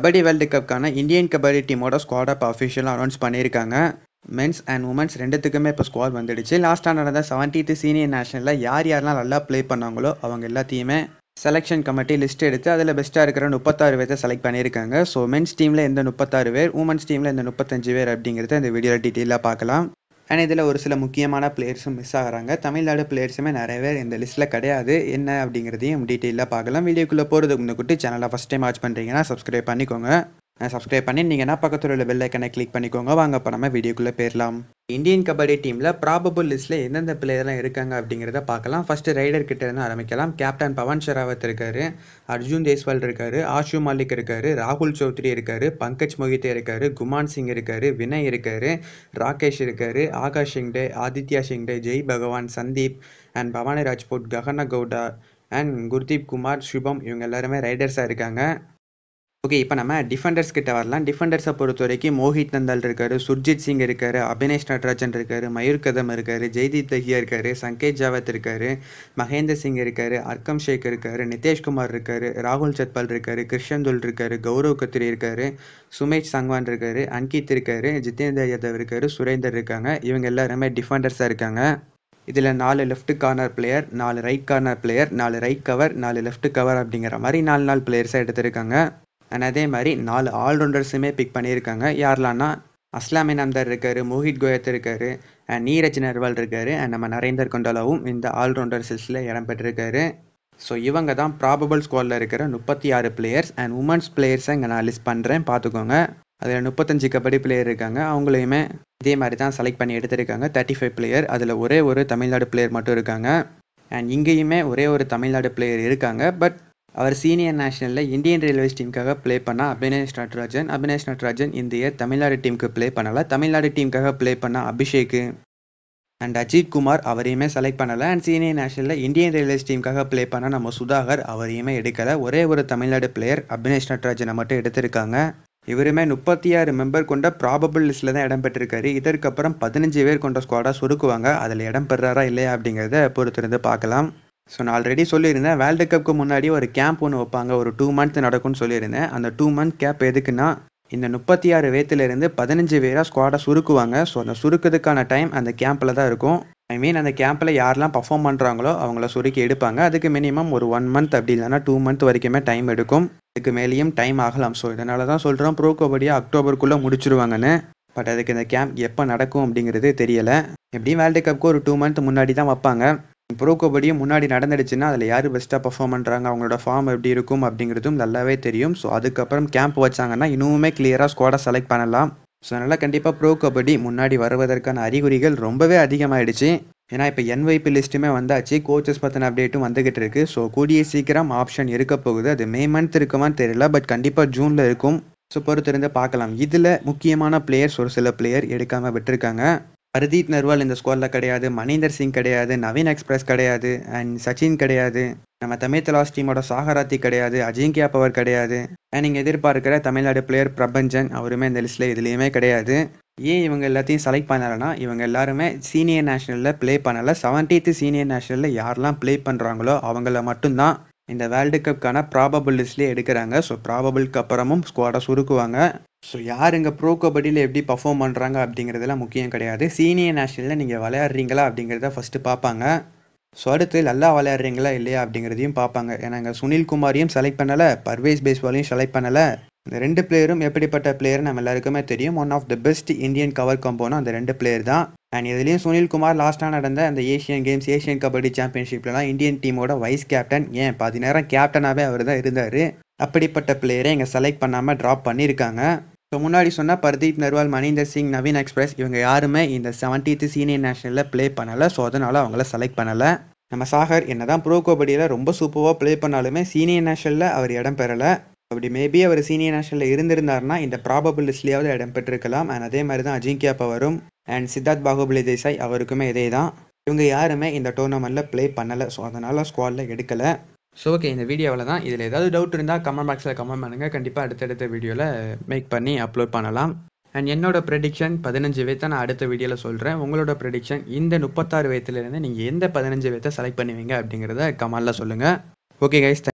kabaddi world கப்க்கான Indian kabaddi டீமோட squad அப் அஃபிஷியலாக அனௌன்ஸ் பண்ணியிருக்காங்க மென்ஸ் அண்ட் உமன்ஸ் ரெண்டுத்துக்குமே இப்போ ஸ்குவாட் வந்துடுச்சு லாஸ்ட்டாக நடந்த செவன்டீத்து சீனியர் நேஷனலில் யார் யாரெல்லாம் நல்லா ப்ளே பண்ணாங்களோ அவங்க எல்லாத்தையுமே செலெக்ஷன் கமிட்டி லிஸ்ட் எடுத்து அதில் பெஸ்ட்டாக இருக்கிற முப்பத்தாறு பேர்த்தை செலக்ட் பண்ணியிருக்காங்க ஸோ மென்ஸ் டீமில் எந்த முப்பத்தாறு பேர் உமன்ஸ் டீமில் இந்த முப்பத்தஞ்சு பேர் அப்படிங்கிறத இந்த வீடியோவில் டீட்டெயிலாக பார்க்கலாம் அண்ட் இதில் ஒரு சில முக்கியமான பிளேயர்ஸும் மிஸ் ஆகிறாங்க தமிழ்நாடு பிளேயர்ஸுமே நிறைய பேர் இந்த லிஸ்ட்டில் கிடையாது என்ன அப்படிங்கிறதையும் டீட்டெயிலாக பார்க்கலாம் வீடியோக்குள்ளே போகிறதுக்கு முன்னக்கூட்டி சேனலை ஃபஸ்ட் டைம் வாட்ச் பண்ணுறீங்கன்னா சப்ஸ்கிரைப் பண்ணிக்கோங்க சப்ஸ்கிரைப் பண்ணி நீங்கள் என்ன பக்கத்தில் உள்ள பெல் ஐக்கனை கிளிக் பண்ணிக்கோங்க வாங்க இப்போ நம்ம வீடியோக்குள்ளே போயிடலாம் இந்தியன் கபடி டீமில் ப்ராபபிள் லிஸ்ட்டில் எந்தெந்த பிளேயர்லாம் இருக்காங்க அப்படிங்கிறத பார்க்கலாம் ஃபஸ்ட்டு ரைடர் கிட்ட இருந்து ஆரம்பிக்கலாம் கேப்டன் பவன் ஷெராவத் இருக்கார் அர்ஜுன் தேஸ்வால் இருக்கார் ஆஷு மாலிக் இருக்கார் ராகுல் சௌத்ரி இருக்கார் பங்கஜ் மொஹித்தே இருக்கார் குமான் சிங் இருக்கார் வினய் இருக்கார் ராகேஷ் இருக்கார் ஆகாஷ் ஷிங்டே ஆதித்யா ஷிங்டே ஜெய் பகவான் சந்தீப் அண்ட் பவானி ராஜ்பூட் ககன கவுடா அண்ட் குர்தீப் குமார் சுபம் இவங்க எல்லாருமே ரைடர்ஸாக இருக்காங்க ஓகே இப்போ நம்ம டிஃபெண்டர்ஸ் கிட்ட வரலாம் டிஃபெண்டர்ஸை பொறுத்த வரைக்கும் மோஹித் நந்தால் இருக்காரு சுர்ஜித் சிங் இருக்காரு அபினேஷ் நடராஜன் இருக்காரு மயூர் கதம் இருக்காரு ஜெய்தீப் தஹியா இருக்காரு சங்கேத் ஜாவத் இருக்காரு மகேந்திர சிங் இருக்காரு அர்க்கம் ஷேக் இருக்காரு நிதேஷ்குமார் இருக்காரு ராகுல் சத்பால் இருக்காரு கிருஷ்ணன் துல் இருக்காரு கௌரவ் கத்திரி இருக்காரு சுமேஷ் சங்வான் இருக்காரு அங்கித் இருக்காரு ஜிதேந்திர யாதவ் இருக்காரு சுரேந்தர் இருக்காங்க இவங்க எல்லாருமே டிஃபெண்டர்ஸாக இருக்காங்க இதில் நாலு லெஃப்ட் கார்னர் பிளேயர் நாலு ரைட் கார்னர் பிளேயர் நாலு ரைட் கவர் நாலு லெஃப்ட் கவர் அப்படிங்கிற மாதிரி நாலு நாலு பிளேயர்ஸாக எடுத்திருக்காங்க அண்ட் அதே மாதிரி நாலு ஆல்ரவுண்டர்ஸுமே பிக் பண்ணியிருக்காங்க யார்லான்னா அஸ்லாமி இனாம்தார் இருக்கார் மோஹித் கோயத் இருக்கார் அண்ட் நீரஜ் நர்வால் இருக்கார் அண்ட் நம்ம நரேந்தர் கொண்டாலாவும் இந்த ஆல்ரவுண்டர்ஸ் லிஸ்ட்டில் இடம்பெற்றிருக்காரு ஸோ இவங்க தான் ப்ராபபிள் ஸ்குவாடில் இருக்கிற முப்பத்தி ஆறு பிளேயர்ஸ் அண்ட் உமன்ஸ் பிளேயர்ஸை இங்கே நான் லிஸ்ட் பண்ணுறேன் பார்த்துக்கோங்க அதில் முப்பத்தஞ்சு கபடி பிளேயர் இருக்காங்க அவங்களையுமே இதே மாதிரி தான் செலக்ட் பண்ணி எடுத்திருக்காங்க தேர்ட்டி ஃபைவ் பிளேயர் அதில் ஒரே ஒரு தமிழ்நாடு பிளேயர் மட்டும் இருக்காங்க அண்ட் இங்கேயுமே ஒரே ஒரு தமிழ்நாடு பிளேயர் இருக்காங்க பட் அவர் சீனியர் நேஷனலில் இந்தியன் ரயில்வேஸ் டீமுக்காக ப்ளே பண்ண அபினேஷ் நட்ராஜன் அபினேஷ் நட்ராஜன் இந்த இயர் தமிழ்நாடு டீமுக்கு ப்ளே பண்ணலை தமிழ்நாடு டீமுக்காக ப்ளே பண்ண அபிஷேக்கு அண்ட் அஜித் குமார் அவரையுமே செலக்ட் பண்ணலை அண்ட் சீனியர் நேஷனலில் இந்தியன் ரயில்வேஸ் டீமுக்காக ப்ளே பண்ண நம்ம சுதாகர் அவரையுமே எடுக்கலை ஒரே ஒரு தமிழ்நாடு பிளேயர் அபினேஷ் நட்ராஜனை மட்டும் எடுத்திருக்காங்க இவருமே முப்பத்தி ஆறு மெம்பர் கொண்ட ப்ராபபிள் லிஸ்ட்டில் தான் இடம் பெற்றிருக்காரு இதற்கப்புறம் பதினஞ்சு பேர் கொண்ட ஸ்குவாடாக சுருக்குவாங்க அதில் இடம் பெறாரா இல்லையா அப்படிங்கிறத பொறுத்திருந்து பார்க்கலாம் ஸோ நான் ஆல்ரெடி சொல்லியிருந்தேன் வேர்ல்டு கப்புக்கு முன்னாடி ஒரு கேம்ப் ஒன்று வைப்பாங்க ஒரு டூ மந்த் நடக்கும்னு சொல்லியிருந்தேன் அந்த டூ மந்த் கேப் எதுக்குன்னா இந்த முப்பத்தி ஆறு வயத்துலேருந்து பதினஞ்சு பேராக ஸ்குவாடை சுருக்குவாங்க ஸோ அந்த சுருக்கிறதுக்கான டைம் அந்த கேம்பில் தான் இருக்கும் ஐ மீன் அந்த கேம்பில் யாரெல்லாம் பர்ஃபார்ம் பண்ணுறாங்களோ அவங்கள சுருக்கி எடுப்பாங்க அதுக்கு மினிமம் ஒரு ஒன் மந்த் அப்படி இல்லைன்னா டூ மந்த் வரைக்குமே டைம் எடுக்கும் இதுக்கு மேலேயும் டைம் ஆகலாம் ஸோ இதனால தான் சொல்கிறோம் ப்ரோ கபடியாக அக்டோபருக்குள்ளே முடிச்சிருவாங்கன்னு பட் அதுக்கு இந்த கேம்ப் எப்போ நடக்கும் அப்படிங்கிறது தெரியலை எப்படியும் வேர்ல்டு கப்புக்கு ஒரு டூ மந்த் முன்னாடி தான் வைப்பாங்க ப்ரோ கபடியும் முன்னாடி நடந்துடுச்சுன்னா அதில் யார் பெஸ்ட்டாக பர்ஃபார்ம் பண்ணுறாங்க அவங்களோட ஃபார்ம் எப்படி இருக்கும் அப்படிங்கிறதும் நல்லாவே தெரியும் ஸோ அதுக்கப்புறம் கேம்ப் வச்சாங்கன்னா இன்னுமே கிளியராக ஸ்குவாடை செலக்ட் பண்ணலாம் ஸோ அதனால் கண்டிப்பாக ப்ரோ கபடி முன்னாடி வருவதற்கான அறிகுறிகள் ரொம்பவே அதிகமாகிடுச்சு ஏன்னா இப்போ என்வைபி லிஸ்ட்டுமே வந்தாச்சு கோச்சஸ் பற்றின அப்டேட்டும் வந்துக்கிட்டு இருக்கு ஸோ கூடிய சீக்கிரம் ஆப்ஷன் இருக்க போகுது அது மே மந்த் இருக்குமான்னு தெரியல பட் கண்டிப்பாக ஜூனில் இருக்கும் ஸோ பொறுத்திருந்து பார்க்கலாம் இதில் முக்கியமான பிளேயர்ஸ் ஒரு சில பிளேயர் எடுக்காமல் விட்டுருக்காங்க பரதீப் நர்வால் இந்த ஸ்குவாடில் கிடையாது மனேந்தர் சிங் கிடையாது நவீன் எக்ஸ்பிரஸ் கிடையாது அண்ட் சச்சின் கிடையாது நம்ம தமிழ் தலாஸ் டீமோட சாகராத்தி கிடையாது அஜிங்கியா பவர் கிடையாது அண்ட் நீங்கள் எதிர்பார்க்கிற தமிழ்நாடு பிளேயர் பிரபஞ்சன் அவருமே இந்த லிஸ்ட்டில் எதுலேயுமே கிடையாது ஏன் இவங்க எல்லாத்தையும் செலக்ட் பண்ணலைன்னா இவங்க எல்லாருமே சீனியர் நேஷனலில் ப்ளே பண்ணலை செவன்டீத்து சீனியர் நேஷனலில் யாரெல்லாம் ப்ளே பண்ணுறாங்களோ அவங்கள மட்டும்தான் இந்த வேர்ல்டு கப்புக்கான ப்ராபபிள் லிஸ்ட்லேயே எடுக்கிறாங்க ஸோ ப்ராபபிளுக்கு அப்புறமும் ஸ்குவாடை சுருக்குவாங்க ஸோ யார் இங்கே ப்ரோ கபடியில் எப்படி பர்ஃபார்ம் பண்ணுறாங்க அப்படிங்கிறதுலாம் முக்கியம் கிடையாது சீனியர் நேஷனலில் நீங்கள் விளையாடுறீங்களா அப்படிங்கிறத ஃபஸ்ட்டு பார்ப்பாங்க ஸோ அடுத்து நல்லா விளையாடுறீங்களா இல்லையா அப்படிங்கிறதையும் பார்ப்பாங்க ஏன்னா இங்கே சுனில்குமாரையும் செலக்ட் பண்ணலை பர்வேஸ் பேஸ்வாலையும் செலக்ட் பண்ணலை இந்த ரெண்டு பிளேயரும் எப்படிப்பட்ட பிளேயர் நம்ம எல்லாருக்குமே தெரியும் one of the best Indian cover கம்போனா அந்த ரெண்டு பிளேயர் தான் அண்ட் இதுலேயும் குமார் லாஸ்ட்டாக நடந்த அந்த ஏஷியன் கேம்ஸ் ஏஷியன் கபடி சாம்பியன்ஷிப்லலாம் இந்தியன் டீமோட வைஸ் கேப்டன் ஏன் பாதி நேரம் கேப்டனாகவே அவர் தான் இருந்தார் அப்படிப்பட்ட பிளேயரை இங்கே செலக்ட் பண்ணாமல் ட்ராப் பண்ணியிருக்காங்க ஸோ முன்னாடி சொன்னால் பர்தீப் நர்வால் மணிந்தர் சிங் நவீன் எக்ஸ்பிரஸ் இவங்க யாருமே இந்த செவன்டீத்து சீனியர் நேஷனலில் ப்ளே பண்ணலை ஸோ அதனால் அவங்கள செலக்ட் பண்ணலை நம்ம சாகர் என்ன தான் ப்ரோ கபடியில் ரொம்ப சூப்பராக ப்ளே பண்ணாலுமே சீனியர் நேஷனலில் அவர் இடம் பெறலை அப்படி மேபி அவர் சீனியர் நேஷனலில் இருந்திருந்தாருன்னா இந்த ப்ராபபிள் லிஸ்ட்லேயாவது இடம் பெற்றிருக்கலாம் அண்ட் அதே மாதிரி தான் அஜிங்கியா பவரும் அண்ட் சித்தார்த் பாகுபலி தேசாய் அவருக்குமே இதே தான் இவங்க யாருமே இந்த டோர்னமெண்ட்டில் ப்ளே பண்ணலை ஸோ அதனால் ஸ்குவாடில் எடுக்கலை ஸோ ஓகே இந்த வீடியோவில் தான் இதில் ஏதாவது டவுட் இருந்தால் கமெண்ட் பாக்ஸில் கமெண்ட் பண்ணுங்கள் கண்டிப்பாக அடுத்தடுத்த வீடியோவில் மேக் பண்ணி அப்லோட் பண்ணலாம் அண்ட் என்னோட ப்ரெடிக்ஷன் பதினஞ்சு வயத்தை நான் அடுத்த வீடியோவில் சொல்கிறேன் உங்களோட ப்ரெடிக்ஷன் இந்த முப்பத்தாறு வேத்திலேருந்து நீங்கள் எந்த பதினஞ்சு வயத்தை செலக்ட் பண்ணுவீங்க அப்படிங்கிறத கமெண்டில் சொல்லுங்கள் ஓகே கைஸ்